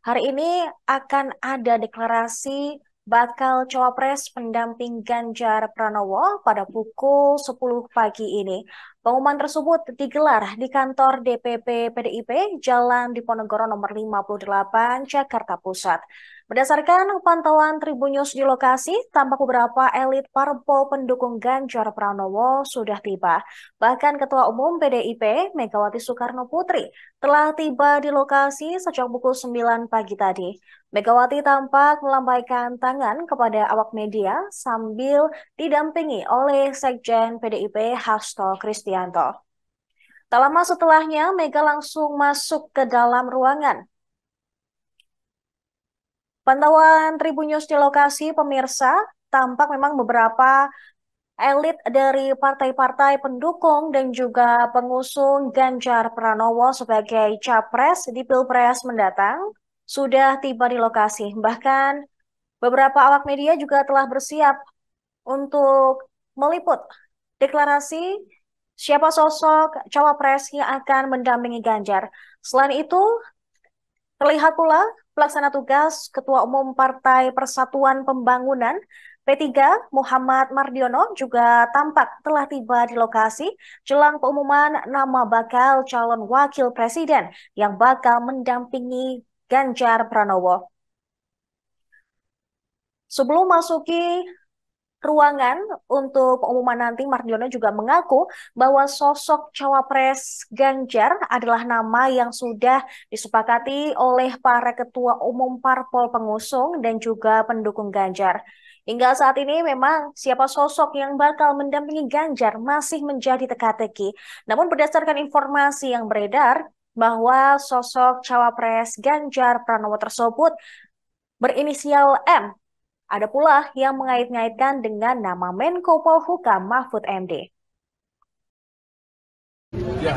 Hari ini akan ada deklarasi bakal cawapres pendamping Ganjar Pranowo pada pukul 10 pagi ini. Pengumuman tersebut digelar di kantor DPP PDIP Jalan Diponegoro nomor 58 Jakarta Pusat. Berdasarkan pantauan Tribun News di lokasi, tampak beberapa elit parpol pendukung Ganjar Pranowo sudah tiba. Bahkan Ketua Umum PDIP Megawati Soekarno Putri telah tiba di lokasi sejak pukul 9 pagi tadi. Megawati tampak melambaikan tangan kepada awak media sambil didampingi oleh Sekjen PDIP Hasto Kristi Kristianto. Tak lama setelahnya, Mega langsung masuk ke dalam ruangan. Pantauan Tribun News di lokasi, pemirsa, tampak memang beberapa elit dari partai-partai pendukung dan juga pengusung Ganjar Pranowo sebagai capres di Pilpres mendatang sudah tiba di lokasi. Bahkan beberapa awak media juga telah bersiap untuk meliput deklarasi siapa sosok cawapres yang akan mendampingi Ganjar. Selain itu, terlihat pula pelaksana tugas Ketua Umum Partai Persatuan Pembangunan P3 Muhammad Mardiono juga tampak telah tiba di lokasi jelang pengumuman nama bakal calon wakil presiden yang bakal mendampingi Ganjar Pranowo. Sebelum masuki ruangan untuk pengumuman nanti Mardiono juga mengaku bahwa sosok cawapres Ganjar adalah nama yang sudah disepakati oleh para ketua umum parpol pengusung dan juga pendukung Ganjar. Hingga saat ini memang siapa sosok yang bakal mendampingi Ganjar masih menjadi teka-teki. Namun berdasarkan informasi yang beredar bahwa sosok cawapres Ganjar Pranowo tersebut berinisial M ada pula yang mengait-ngaitkan dengan nama Menko Polhukam Mahfud MD. Ya,